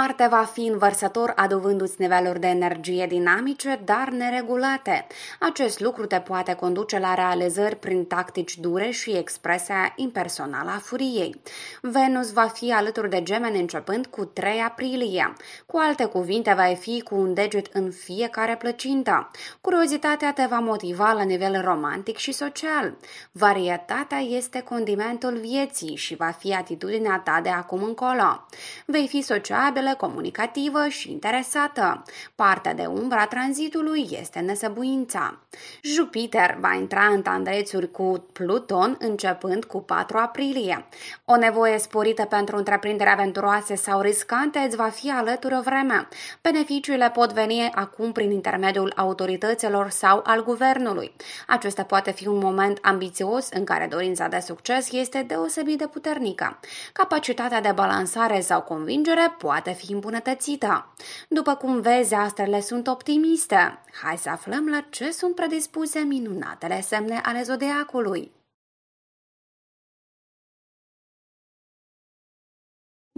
Marte va fi învărsător aduvându-ți niveluri de energie dinamice, dar neregulate. Acest lucru te poate conduce la realizări prin tactici dure și expresia impersonală a furiei. Venus va fi alături de gemeni începând cu 3 aprilie. Cu alte cuvinte, va fi cu un deget în fiecare plăcintă. Curiozitatea te va motiva la nivel romantic și social. Varietatea este condimentul vieții și va fi atitudinea ta de acum încolo. Vei fi sociabil socială, comunicativă și interesată. Partea de umbra tranzitului este nesăbuința. Jupiter va intra în tandrețuri cu Pluton începând cu 4 aprilie. O nevoie sporită pentru întreprinderi aventuroase sau riscante îți va fi alături o vreme. Beneficiile pot veni acum prin intermediul autorităților sau al guvernului. Acesta poate fi un moment ambițios în care dorința de succes este deosebit de puternică. Capacitatea de balansare sau convingere poate fi îmbunătățită. După cum vezi, astrele sunt optimiste. Hai să aflăm la ce sunt predispuse minunatele semne ale zodiacului.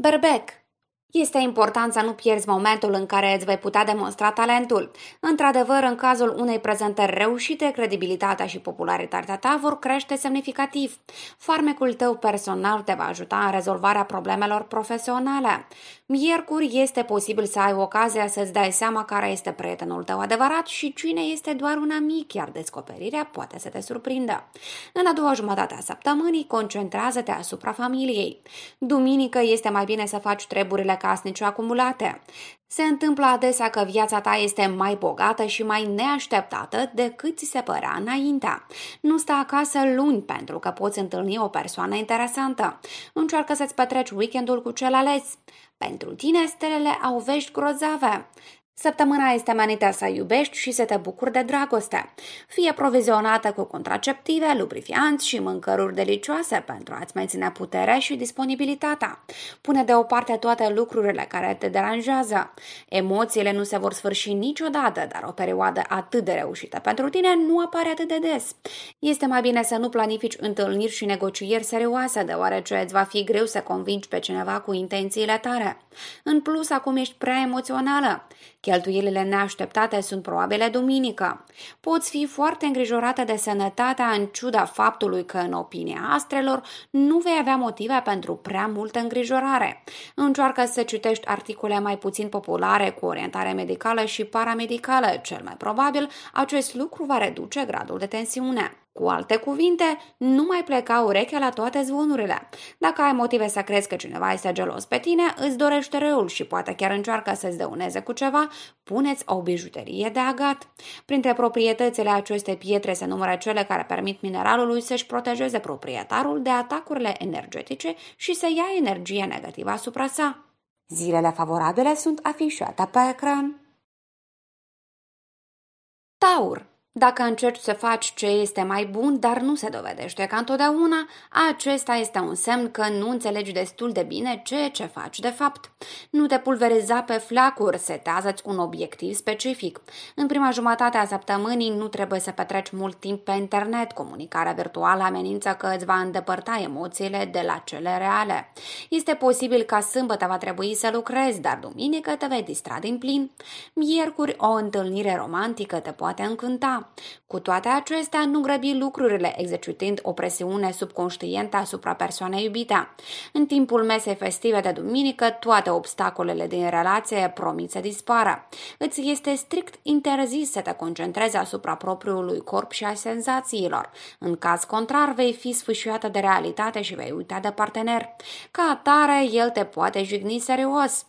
Berbec este important să nu pierzi momentul în care îți vei putea demonstra talentul. Într-adevăr, în cazul unei prezentări reușite, credibilitatea și popularitatea ta vor crește semnificativ. Farmecul tău personal te va ajuta în rezolvarea problemelor profesionale. Miercuri este posibil să ai ocazia să-ți dai seama care este prietenul tău adevărat și cine este doar un amic, iar descoperirea poate să te surprindă. În a doua jumătate a săptămânii, concentrează-te asupra familiei. Duminică este mai bine să faci treburile casnice acumulate. Se întâmplă adesea că viața ta este mai bogată și mai neașteptată decât ți se părea înaintea. Nu sta acasă luni pentru că poți întâlni o persoană interesantă. Încearcă să-ți petreci weekendul cu cel ales. Pentru tine, stelele au vești grozave. Săptămâna este menită să iubești și să te bucuri de dragoste. Fie provizionată cu contraceptive, lubrifianți și mâncăruri delicioase pentru a-ți menține puterea și disponibilitatea. Pune deoparte toate lucrurile care te deranjează. Emoțiile nu se vor sfârși niciodată, dar o perioadă atât de reușită pentru tine nu apare atât de des. Este mai bine să nu planifici întâlniri și negocieri serioase, deoarece îți va fi greu să convingi pe cineva cu intențiile tale. În plus, acum ești prea emoțională. Cheltuielile neașteptate sunt probabile duminică. Poți fi foarte îngrijorată de sănătatea în ciuda faptului că, în opinia astrelor, nu vei avea motive pentru prea multă îngrijorare. Încearcă să citești articole mai puțin populare cu orientare medicală și paramedicală. Cel mai probabil, acest lucru va reduce gradul de tensiune. Cu alte cuvinte, nu mai pleca urechea la toate zvonurile. Dacă ai motive să crezi că cineva este gelos pe tine, îți dorește răul și poate chiar încearcă să-ți dăuneze cu ceva, puneți o bijuterie de agat. Printre proprietățile acestei pietre se numără cele care permit mineralului să-și protejeze proprietarul de atacurile energetice și să ia energie negativă asupra sa. Zilele favorabile sunt afișate pe ecran. Taur dacă încerci să faci ce este mai bun, dar nu se dovedește ca întotdeauna, acesta este un semn că nu înțelegi destul de bine ceea ce faci de fapt. Nu te pulveriza pe flacuri, setează-ți un obiectiv specific. În prima jumătate a săptămânii nu trebuie să petreci mult timp pe internet, comunicarea virtuală amenință că îți va îndepărta emoțiile de la cele reale. Este posibil ca sâmbătă va trebui să lucrezi, dar duminică te vei distra din plin. Miercuri, o întâlnire romantică te poate încânta. Cu toate acestea, nu grăbi lucrurile exercitând o presiune subconștientă asupra persoanei iubite. În timpul mesei festive de duminică, toate obstacolele din relație promit să dispară. Îți este strict interzis să te concentrezi asupra propriului corp și a senzațiilor. În caz contrar, vei fi sfâșiată de realitate și vei uita de partener. Ca atare, el te poate jigni serios.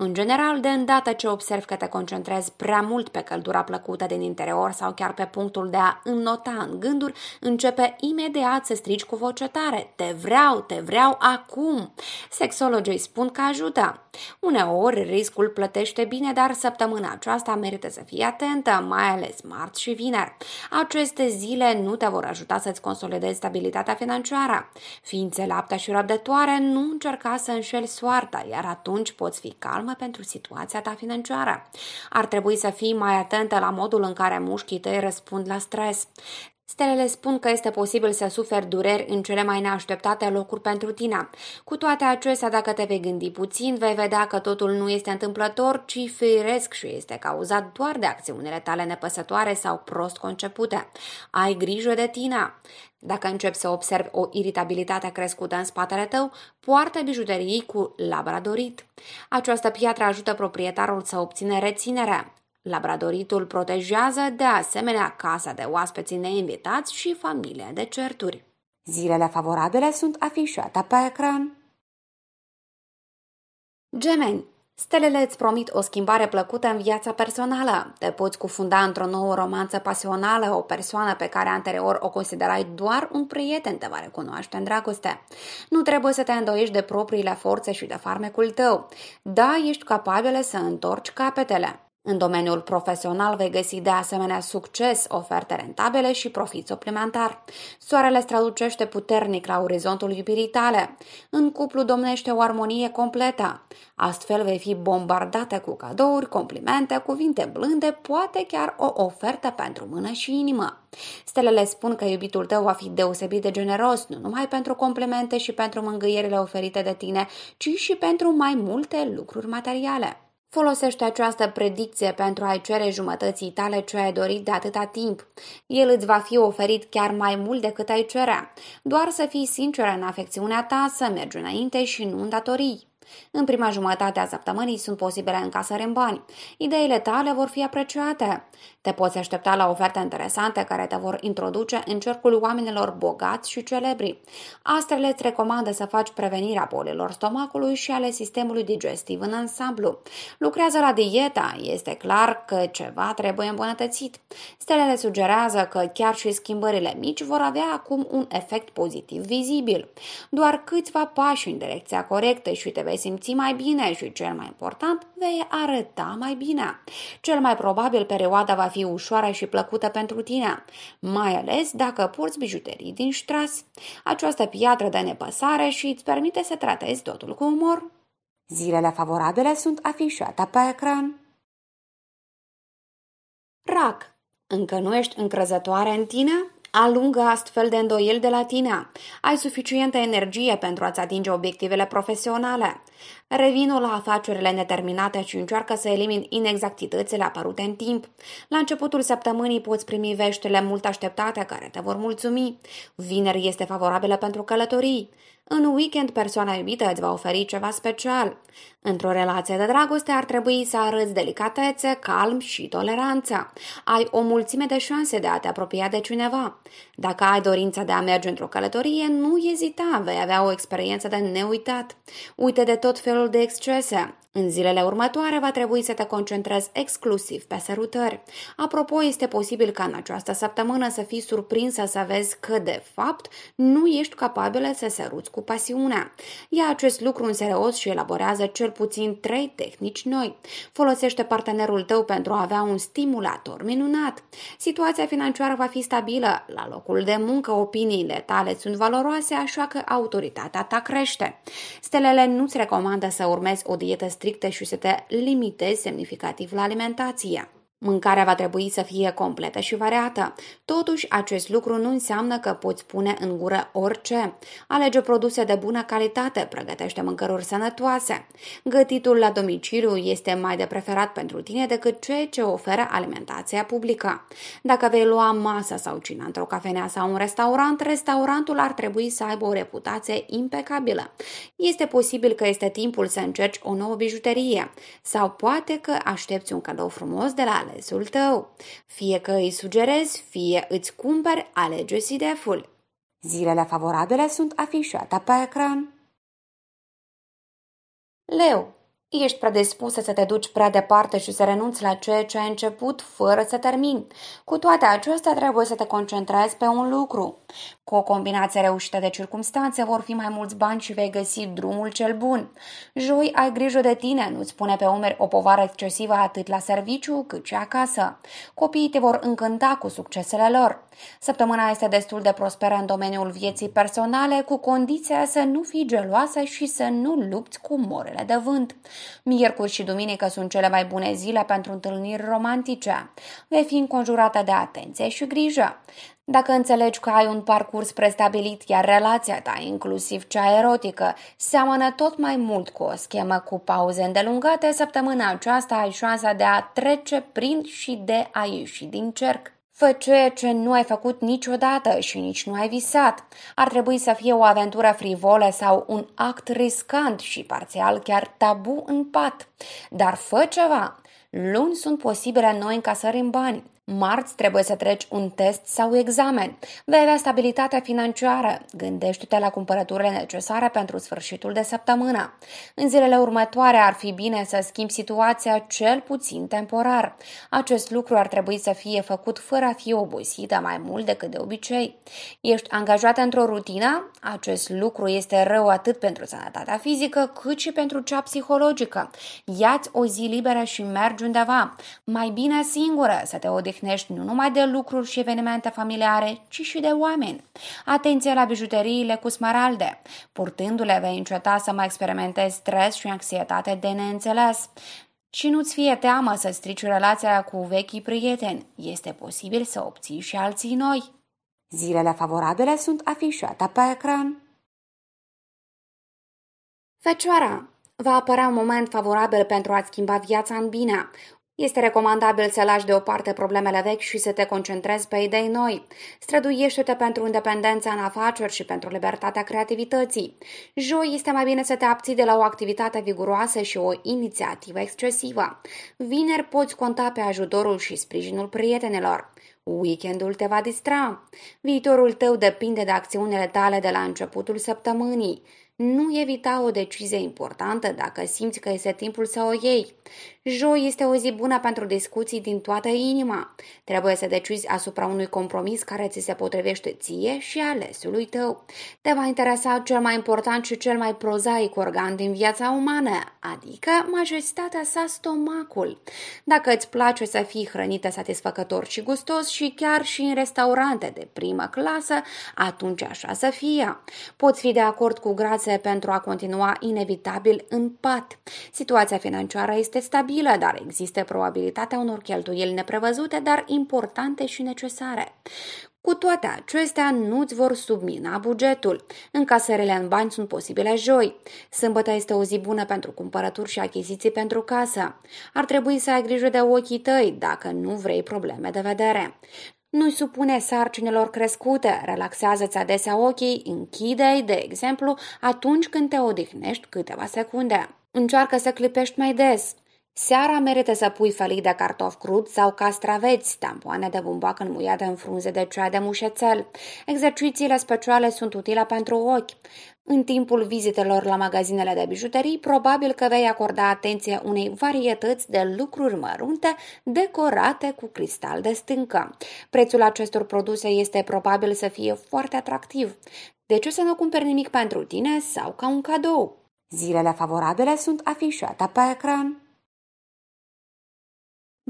În general, de îndată ce observ că te concentrezi prea mult pe căldura plăcută din interior sau chiar pe punctul de a înnota în gânduri, începe imediat să strigi cu voce tare, te vreau, te vreau acum. Sexologii spun că ajută. Uneori, riscul plătește bine, dar săptămâna aceasta merită să fii atentă, mai ales marți și vineri. Aceste zile nu te vor ajuta să-ți consolidezi stabilitatea financiară. Ființe lapte și răbdătoare, nu încerca să înșeli soarta, iar atunci poți fi fii calmă pentru situația ta financiară. Ar trebui să fii mai atentă la modul în care mușchii tăi răspund la stres. Stelele spun că este posibil să suferi dureri în cele mai neașteptate locuri pentru tine. Cu toate acestea, dacă te vei gândi puțin, vei vedea că totul nu este întâmplător, ci firesc și este cauzat doar de acțiunile tale nepăsătoare sau prost concepute. Ai grijă de tine! Dacă începi să observi o iritabilitate crescută în spatele tău, poartă bijuterii cu labradorit. Această piatră ajută proprietarul să obține reținerea. Labradoritul protejează de asemenea casa de oaspeții neinvitați și familia de certuri. Zilele favorabile sunt afișate pe ecran. Gemeni Stelele îți promit o schimbare plăcută în viața personală. Te poți cufunda într-o nouă romanță pasională, o persoană pe care anterior o considerai doar un prieten te va recunoaște în dragoste. Nu trebuie să te îndoiești de propriile forțe și de farmecul tău. Da, ești capabilă să întorci capetele. În domeniul profesional vei găsi de asemenea succes, oferte rentabile și profit suplimentar. Soarele strălucește puternic la orizontul iubirii tale. În cuplu domnește o armonie completă. Astfel vei fi bombardată cu cadouri, complimente, cuvinte blânde, poate chiar o ofertă pentru mână și inimă. Stelele spun că iubitul tău va fi deosebit de generos, nu numai pentru complimente și pentru mângâierile oferite de tine, ci și pentru mai multe lucruri materiale. Folosește această predicție pentru a-i cere jumătății tale ce ai dorit de atâta timp. El îți va fi oferit chiar mai mult decât ai cerea. Doar să fii sinceră în afecțiunea ta, să mergi înainte și nu îndatorii. În prima jumătate a săptămânii sunt posibile încasări în bani. Ideile tale vor fi apreciate. Te poți aștepta la oferte interesante care te vor introduce în cercul oamenilor bogați și celebri. Astrele îți recomandă să faci prevenirea bolilor stomacului și ale sistemului digestiv în ansamblu. Lucrează la dieta, este clar că ceva trebuie îmbunătățit. Stelele sugerează că chiar și schimbările mici vor avea acum un efect pozitiv vizibil. Doar câțiva pași în direcția corectă și te vei simți mai bine și, cel mai important, vei arăta mai bine. Cel mai probabil perioada va fi ușoară și plăcută pentru tine, mai ales dacă porți bijuterii din ștras. Această piatră de nepăsare și îți permite să tratezi totul cu umor. Zilele favorabile sunt afișate pe ecran. Rac, încă nu ești încrezătoare în tine? Alungă astfel de îndoieli de la tine. Ai suficientă energie pentru a-ți atinge obiectivele profesionale. Revino la afacerile neterminate și încearcă să elimini inexactitățile apărute în timp. La începutul săptămânii poți primi veștile mult așteptate care te vor mulțumi. Vineri este favorabilă pentru călătorii. În weekend, persoana iubită îți va oferi ceva special. Într-o relație de dragoste ar trebui să arăți delicatețe, calm și toleranță. Ai o mulțime de șanse de a te apropia de cineva. Dacă ai dorința de a merge într-o călătorie, nu ezita, vei avea o experiență de neuitat. Uite de tot felul de excese. În zilele următoare va trebui să te concentrezi exclusiv pe sărutări. Apropo, este posibil ca în această săptămână să fii surprinsă să vezi că, de fapt, nu ești capabilă să săruți cu pasiunea. Ia acest lucru în serios și elaborează cel puțin trei tehnici noi. Folosește partenerul tău pentru a avea un stimulator minunat. Situația financiară va fi stabilă. La locul de muncă, opiniile tale sunt valoroase, așa că autoritatea ta crește. Stelele nu-ți recomandă să urmezi o dietă strictă și să te limitezi semnificativ la alimentație. Mâncarea va trebui să fie completă și variată. Totuși, acest lucru nu înseamnă că poți pune în gură orice. Alege produse de bună calitate, pregătește mâncăruri sănătoase. Gătitul la domiciliu este mai de preferat pentru tine decât ceea ce oferă alimentația publică. Dacă vei lua masa sau cina într-o cafenea sau un restaurant, restaurantul ar trebui să aibă o reputație impecabilă. Este posibil că este timpul să încerci o nouă bijuterie sau poate că aștepți un cadou frumos de la alesul tău. Fie că îi sugerezi, fie îți cumperi, alege SIDF-ul. Zilele favorabile sunt afișate pe ecran. Leu, Ești predispus să te duci prea departe și să renunți la ceea ce ai început fără să termin. Cu toate acestea trebuie să te concentrezi pe un lucru. Cu o combinație reușită de circumstanțe vor fi mai mulți bani și vei găsi drumul cel bun. Joi ai grijă de tine, nu-ți pune pe umeri o povară excesivă atât la serviciu cât și acasă. Copiii te vor încânta cu succesele lor. Săptămâna este destul de prosperă în domeniul vieții personale, cu condiția să nu fii geloasă și să nu lupți cu morele de vânt. Miercuri și duminică sunt cele mai bune zile pentru întâlniri romantice. Vei fi înconjurată de atenție și grijă. Dacă înțelegi că ai un parcurs prestabilit, iar relația ta, inclusiv cea erotică, seamănă tot mai mult cu o schemă cu pauze îndelungate, săptămâna aceasta ai șansa de a trece prin și de a ieși din cerc. Fă ceea ce nu ai făcut niciodată și nici nu ai visat. Ar trebui să fie o aventură frivolă sau un act riscant și parțial chiar tabu în pat. Dar fă ceva! Luni sunt posibile noi încasări în bani. Marți trebuie să treci un test sau examen. Vei avea stabilitatea financiară. Gândește-te la cumpărăturile necesare pentru sfârșitul de săptămână. În zilele următoare ar fi bine să schimbi situația cel puțin temporar. Acest lucru ar trebui să fie făcut fără a fi obosită mai mult decât de obicei. Ești angajat într-o rutină? Acest lucru este rău atât pentru sănătatea fizică cât și pentru cea psihologică. Ia-ți o zi liberă și mergi undeva. Mai bine singură să te odihnești odihnești nu numai de lucruri și evenimente familiare, ci și de oameni. Atenție la bijuteriile cu smaralde. Purtându-le vei înceta să mai experimentezi stres și anxietate de neînțeles. Și nu-ți fie teamă să strici relația cu vechii prieteni. Este posibil să obții și alții noi. Zilele favorabile sunt afișate pe ecran. Fecioara va apărea un moment favorabil pentru a schimba viața în bine. Este recomandabil să lași deoparte problemele vechi și să te concentrezi pe idei noi. Străduiește-te pentru independența în afaceri și pentru libertatea creativității. Joi este mai bine să te abții de la o activitate viguroasă și o inițiativă excesivă. Vineri poți conta pe ajutorul și sprijinul prietenilor. Weekendul te va distra. Viitorul tău depinde de acțiunile tale de la începutul săptămânii. Nu evita o decizie importantă dacă simți că este timpul să o iei. Joi este o zi bună pentru discuții din toată inima. Trebuie să decizi asupra unui compromis care ți se potrivește ție și alesului tău. Te va interesa cel mai important și cel mai prozaic organ din viața umană, adică majestatea sa stomacul. Dacă îți place să fii hrănită satisfăcător și gustos și chiar și în restaurante de primă clasă, atunci așa să fie. Poți fi de acord cu grație finanțe pentru a continua inevitabil în pat. Situația financiară este stabilă, dar există probabilitatea unor cheltuieli neprevăzute, dar importante și necesare. Cu toate acestea, nu-ți vor submina bugetul. Încasările în bani sunt posibile joi. Sâmbătă este o zi bună pentru cumpărături și achiziții pentru casă. Ar trebui să ai grijă de ochii tăi dacă nu vrei probleme de vedere nu-i supune sarcinilor crescute, relaxează-ți adesea ochii, închide-i, de exemplu, atunci când te odihnești câteva secunde. Încearcă să clipești mai des. Seara merită să pui felii de cartof crud sau castraveți, tampoane de bumbac înmuiate în frunze de cea de mușețel. Exercițiile speciale sunt utile pentru ochi. În timpul vizitelor la magazinele de bijuterii, probabil că vei acorda atenție unei varietăți de lucruri mărunte decorate cu cristal de stâncă. Prețul acestor produse este probabil să fie foarte atractiv. De ce să nu cumperi nimic pentru tine sau ca un cadou? Zilele favorabile sunt afișate pe ecran.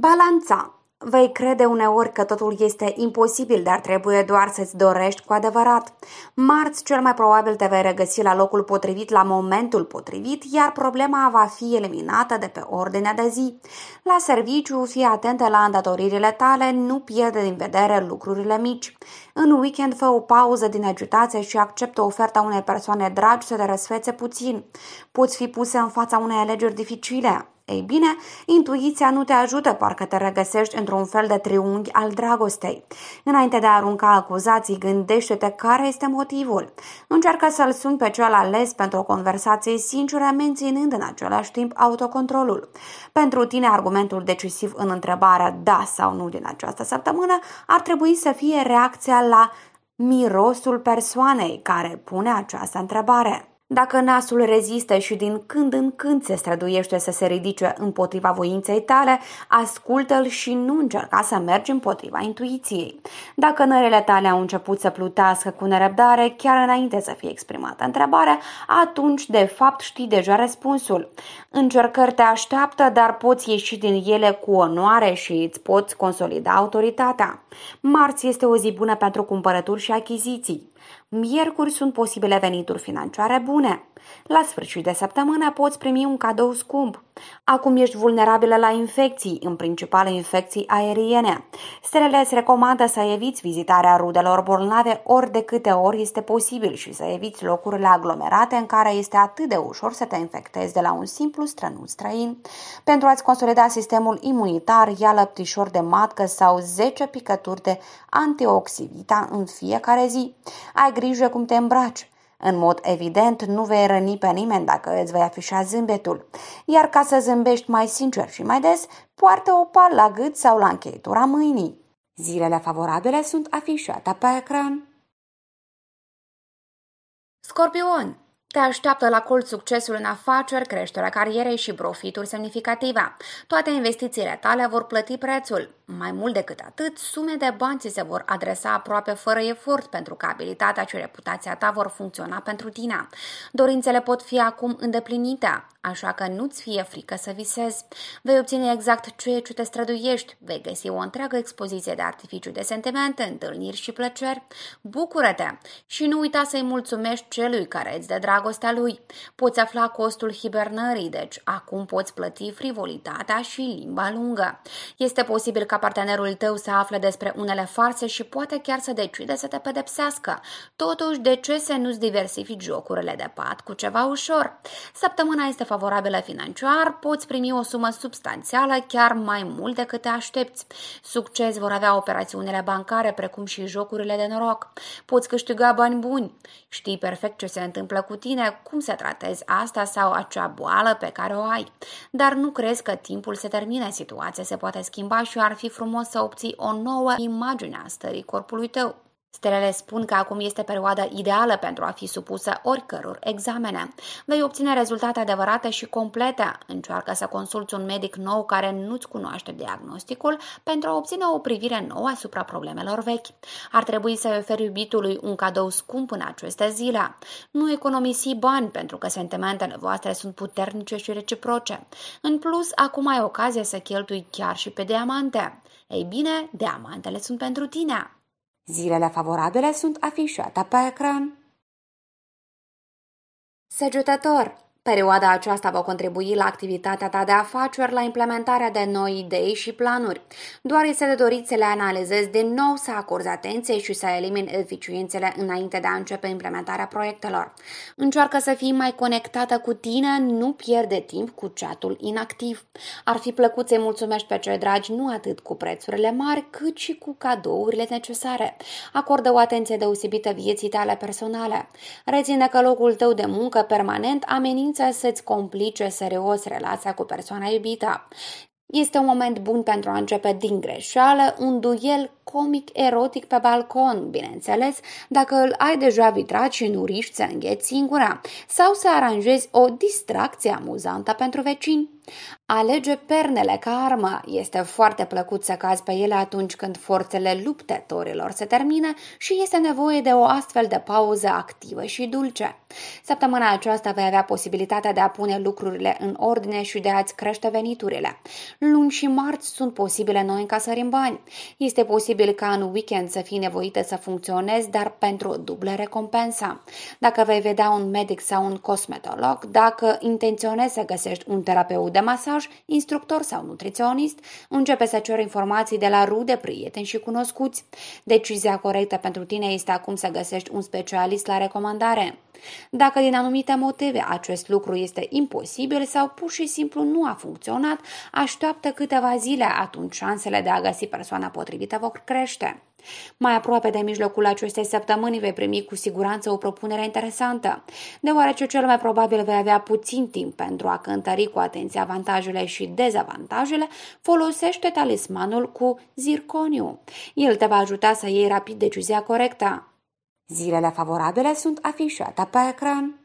Balanța Vei crede uneori că totul este imposibil, dar trebuie doar să-ți dorești cu adevărat. Marți, cel mai probabil te vei regăsi la locul potrivit, la momentul potrivit, iar problema va fi eliminată de pe ordinea de zi. La serviciu, fii atentă la îndatoririle tale, nu pierde din vedere lucrurile mici. În weekend, fă o pauză din agitație și acceptă oferta unei persoane dragi să te răsfețe puțin. Poți fi puse în fața unei alegeri dificile, ei bine, intuiția nu te ajută, parcă te regăsești într-un fel de triunghi al dragostei. Înainte de a arunca acuzații, gândește-te care este motivul. Nu Încearcă să-l suni pe cel ales pentru o conversație sinceră, menținând în același timp autocontrolul. Pentru tine, argumentul decisiv în întrebarea da sau nu din această săptămână ar trebui să fie reacția la mirosul persoanei care pune această întrebare. Dacă nasul rezistă și din când în când se străduiește să se ridice împotriva voinței tale, ascultă-l și nu încerca să mergi împotriva intuiției. Dacă nările tale au început să plutească cu nerăbdare chiar înainte să fie exprimată întrebarea, atunci de fapt știi deja răspunsul. Încercări te așteaptă, dar poți ieși din ele cu onoare și îți poți consolida autoritatea. Marți este o zi bună pentru cumpărături și achiziții. Miercuri sunt posibile venituri financiare bune. La sfârșit de săptămână poți primi un cadou scump. Acum ești vulnerabilă la infecții, în principal infecții aeriene. Stelele îți recomandă să eviți vizitarea rudelor bolnave ori de câte ori este posibil și să eviți locurile aglomerate în care este atât de ușor să te infectezi de la un simplu strănut străin. Pentru a-ți consolida sistemul imunitar, ia lăptișor de matcă sau 10 picături de antioxidita în fiecare zi. Ai grijă cum te îmbraci. În mod evident, nu vei răni pe nimeni dacă îți vei afișa zâmbetul. Iar ca să zâmbești mai sincer și mai des, poartă o pal la gât sau la încheietura mâinii. Zilele favorabile sunt afișate pe ecran. Scorpion se așteaptă la colț succesul în afaceri, creșterea carierei și profituri semnificative. Toate investițiile tale vor plăti prețul. Mai mult decât atât, sume de bani ți se vor adresa aproape fără efort pentru că abilitatea și reputația ta vor funcționa pentru tine. Dorințele pot fi acum îndeplinite, așa că nu-ți fie frică să visezi. Vei obține exact ceea ce te străduiești, vei găsi o întreagă expoziție de artificiu de sentimente, întâlniri și plăceri. Bucură-te! Și nu uita să-i mulțumești celui care îți dă dragoste dragostea lui. Poți afla costul hibernării, deci acum poți plăti frivolitatea și limba lungă. Este posibil ca partenerul tău să afle despre unele farse și poate chiar să decide să te pedepsească. Totuși, de ce să nu-ți diversifici jocurile de pat cu ceva ușor? Săptămâna este favorabilă financiar, poți primi o sumă substanțială, chiar mai mult decât te aștepți. Succes vor avea operațiunile bancare, precum și jocurile de noroc. Poți câștiga bani buni. Știi perfect ce se întâmplă cu tine tine cum să tratezi asta sau acea boală pe care o ai. Dar nu crezi că timpul se termine, situația se poate schimba și ar fi frumos să obții o nouă imagine a stării corpului tău. Stelele spun că acum este perioada ideală pentru a fi supusă oricăror examene. Vei obține rezultate adevărate și complete. Încearcă să consulți un medic nou care nu-ți cunoaște diagnosticul pentru a obține o privire nouă asupra problemelor vechi. Ar trebui să-i oferi iubitului un cadou scump în aceste zile. Nu economisi bani pentru că sentimentele voastre sunt puternice și reciproce. În plus, acum ai ocazie să cheltui chiar și pe diamante. Ei bine, diamantele sunt pentru tine. Zilele favorabile sunt afișate pe ecran. Săgetător! Perioada aceasta va contribui la activitatea ta de afaceri, la implementarea de noi idei și planuri. Doar este de dorit să le analizezi din nou, să acorzi atenție și să elimini eficiențele înainte de a începe implementarea proiectelor. Încearcă să fii mai conectată cu tine, nu pierde timp cu chatul inactiv. Ar fi plăcut să-i mulțumești pe cei dragi nu atât cu prețurile mari, cât și cu cadourile necesare. Acordă o atenție deosebită vieții tale personale. Reține că locul tău de muncă permanent amenință tendința să-ți complice serios relația cu persoana iubită. Este un moment bun pentru a începe din greșeală un duel comic erotic pe balcon, bineînțeles, dacă îl ai deja vitrat și nu riști să îngheți singura, sau să aranjezi o distracție amuzantă pentru vecini. Alege pernele ca armă. Este foarte plăcut să cazi pe ele atunci când forțele luptătorilor se termină și este nevoie de o astfel de pauză activă și dulce. Săptămâna aceasta vei avea posibilitatea de a pune lucrurile în ordine și de a-ți crește veniturile. Luni și marți sunt posibile noi încasări în bani. Este posibil ca în weekend să fii nevoită să funcționezi, dar pentru o dublă recompensă. Dacă vei vedea un medic sau un cosmetolog, dacă intenționezi să găsești un terapeut de masaj, instructor sau nutriționist, începe să ceri informații de la rude, prieteni și cunoscuți. Decizia corectă pentru tine este acum să găsești un specialist la recomandare. Dacă din anumite motive acest lucru este imposibil sau pur și simplu nu a funcționat, așteaptă câteva zile, atunci șansele de a găsi persoana potrivită vor crește. Mai aproape de mijlocul acestei săptămâni vei primi cu siguranță o propunere interesantă, deoarece cel mai probabil vei avea puțin timp pentru a cântări cu atenție avantajele și dezavantajele, folosește talismanul cu zirconiu. El te va ajuta să iei rapid decizia corectă. Zilele favorabile sunt afișate pe ecran.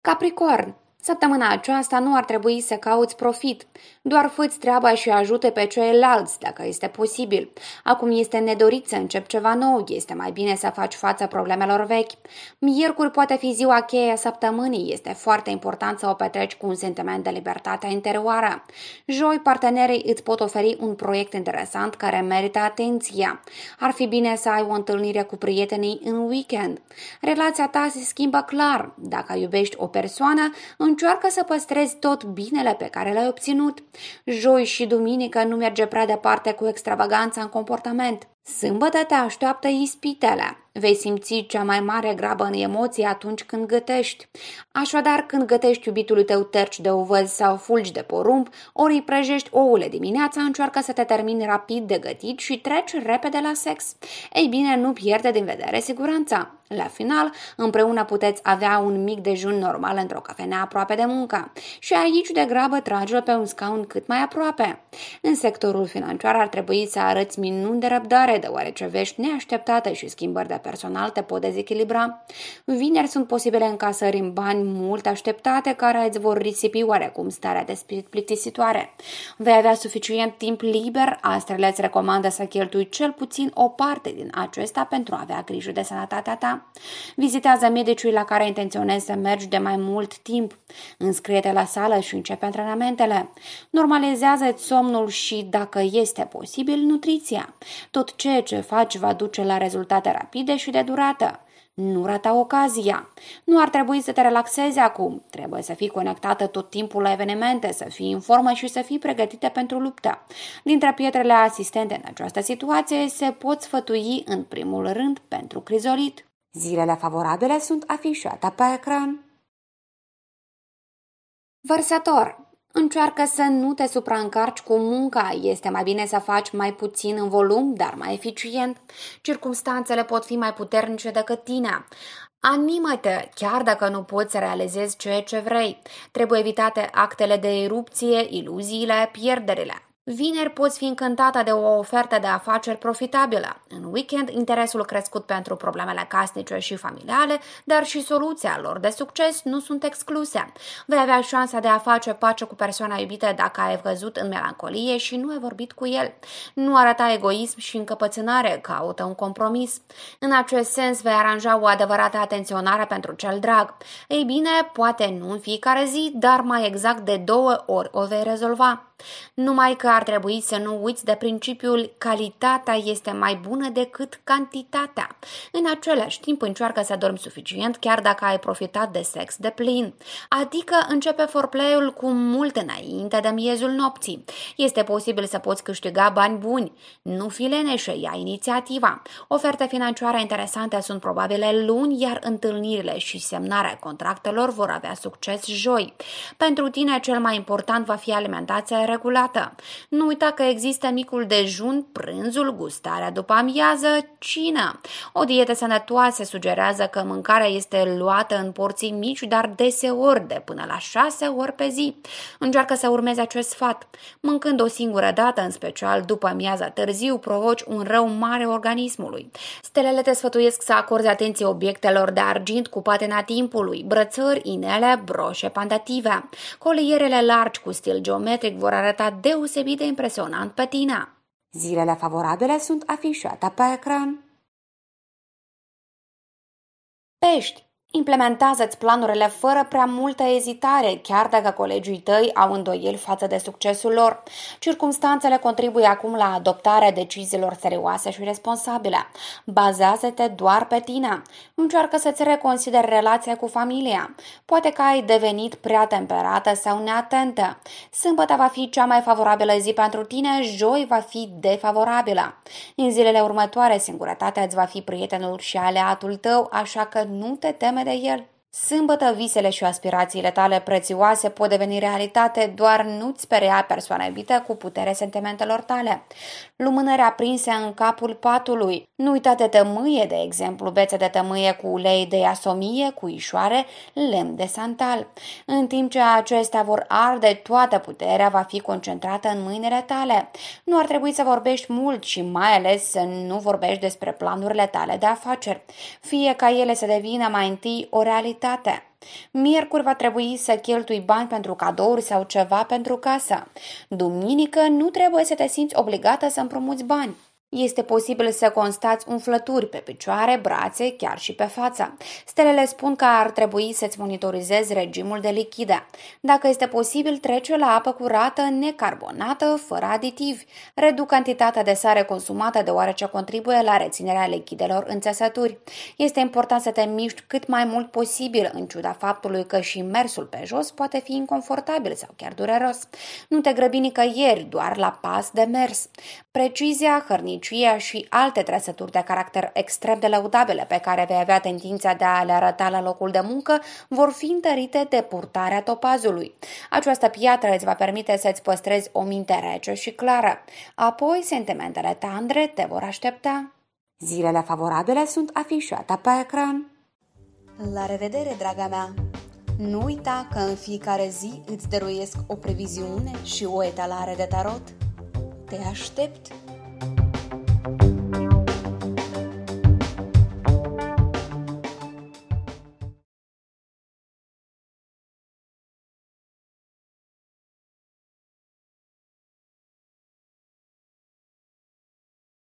Capricorn Săptămâna aceasta nu ar trebui să cauți profit, doar fă-ți treaba și ajute pe ceilalți dacă este posibil. Acum este nedorit să încep ceva nou, este mai bine să faci față problemelor vechi. Miercuri poate fi ziua cheie a săptămânii, este foarte important să o petreci cu un sentiment de libertate interioară. Joi, partenerii îți pot oferi un proiect interesant care merită atenția. Ar fi bine să ai o întâlnire cu prietenii în weekend. Relația ta se schimbă clar. Dacă iubești o persoană, în încearcă să păstrezi tot binele pe care l-ai obținut. Joi și duminică nu merge prea departe cu extravaganța în comportament. Sâmbătă te așteaptă ispitele. Vei simți cea mai mare grabă în emoții atunci când gătești. Așadar, când gătești iubitului tău terci de ovăz sau fulgi de porumb, ori îi prăjești ouăle dimineața, încearcă să te termini rapid de gătit și treci repede la sex. Ei bine, nu pierde din vedere siguranța. La final, împreună puteți avea un mic dejun normal într-o cafenea aproape de muncă și aici de grabă trage pe un scaun cât mai aproape. În sectorul financiar ar trebui să arăți minuni de răbdare mare, deoarece vești neașteptate și schimbări de personal te pot dezechilibra. Vineri sunt posibile încasări în bani mult așteptate care îți vor risipi oarecum starea de spirit plictisitoare. Vei avea suficient timp liber, astrele îți recomandă să cheltui cel puțin o parte din acesta pentru a avea grijă de sănătatea ta. Vizitează medicii la care intenționezi să mergi de mai mult timp. Înscrie-te la sală și începe antrenamentele. Normalizează-ți somnul și, dacă este posibil, nutriția. Tot Ceea ce faci va duce la rezultate rapide și de durată. Nu rata ocazia. Nu ar trebui să te relaxezi acum. Trebuie să fii conectată tot timpul la evenimente, să fii în formă și să fii pregătită pentru luptă. Dintre pietrele asistente în această situație se pot sfătui în primul rând pentru crizolit. Zilele favorabile sunt afișate pe ecran. Vărsător Încearcă să nu te supraîncarci cu munca, este mai bine să faci mai puțin în volum, dar mai eficient. Circumstanțele pot fi mai puternice decât tine. Animă-te, chiar dacă nu poți să realizezi ceea ce vrei. Trebuie evitate actele de erupție, iluziile, pierderile. Vineri poți fi încântată de o ofertă de afaceri profitabilă. În weekend, interesul crescut pentru problemele casnice și familiale, dar și soluția lor de succes nu sunt excluse. Vei avea șansa de a face pace cu persoana iubită dacă ai văzut în melancolie și nu ai vorbit cu el. Nu arăta egoism și încăpățânare, caută un compromis. În acest sens, vei aranja o adevărată atenționare pentru cel drag. Ei bine, poate nu în fiecare zi, dar mai exact de două ori o vei rezolva. Numai că ar trebui să nu uiți de principiul calitatea este mai bună decât cantitatea. În același timp încearcă să dormi suficient chiar dacă ai profitat de sex de plin. Adică începe forplay-ul cu mult înainte de miezul nopții. Este posibil să poți câștiga bani buni. Nu fi leneșe, ia inițiativa. Oferte financiare interesante sunt probabile luni, iar întâlnirile și semnarea contractelor vor avea succes joi. Pentru tine cel mai important va fi alimentația regulată. Nu uita că există micul dejun, prânzul, gustarea după amiază, cină. O dietă sănătoasă sugerează că mâncarea este luată în porții mici, dar deseori de până la 6 ori pe zi. Încearcă să urmezi acest sfat. Mâncând o singură dată, în special după amiaza târziu, provoci un rău mare organismului. Stelele te sfătuiesc să acorzi atenție obiectelor de argint cu patena timpului, brățări, inele, broșe pandative. Colierele largi cu stil geometric vor arăta deosebit de impresionant patina. Zilele favorabile sunt afișate pe ecran. Pești Implementează-ți planurile fără prea multă ezitare, chiar dacă colegii tăi au îndoieli față de succesul lor. Circumstanțele contribuie acum la adoptarea deciziilor serioase și responsabile. Bazează-te doar pe tine. Încearcă să-ți reconsideri relația cu familia. Poate că ai devenit prea temperată sau neatentă. Sâmbătă va fi cea mai favorabilă zi pentru tine, joi va fi defavorabilă. În zilele următoare, singurătatea îți va fi prietenul și aleatul tău, așa că nu te teme hear. Sâmbătă visele și aspirațiile tale prețioase pot deveni realitate, doar nu-ți perea persoana iubită cu putere sentimentelor tale. Lumânări aprinse în capul patului. Nu uita de tămâie, de exemplu, bețe de tămâie cu ulei de asomie, cu ișoare, lemn de santal. În timp ce acestea vor arde, toată puterea va fi concentrată în mâinile tale. Nu ar trebui să vorbești mult și mai ales să nu vorbești despre planurile tale de afaceri. Fie ca ele să devină mai întâi o realitate calitate. Miercuri va trebui să cheltui bani pentru cadouri sau ceva pentru casă. Duminică nu trebuie să te simți obligată să împrumuți bani. Este posibil să constați umflături pe picioare, brațe, chiar și pe față. Stelele spun că ar trebui să-ți monitorizezi regimul de lichide. Dacă este posibil, trece la apă curată, necarbonată, fără aditivi. Reduc cantitatea de sare consumată deoarece contribuie la reținerea lichidelor în țesături. Este important să te miști cât mai mult posibil, în ciuda faptului că și mersul pe jos poate fi inconfortabil sau chiar dureros. Nu te grăbi nicăieri, doar la pas de mers. Precizia hărnicii, vrednicia și alte trăsături de caracter extrem de lăudabile pe care vei avea tendința de a le arăta la locul de muncă vor fi întărite de purtarea topazului. Această piatră îți va permite să-ți păstrezi o minte rece și clară. Apoi, sentimentele tandre te vor aștepta. Zilele favorabile sunt afișate pe ecran. La revedere, draga mea! Nu uita că în fiecare zi îți dăruiesc o previziune și o etalare de tarot. Te aștept!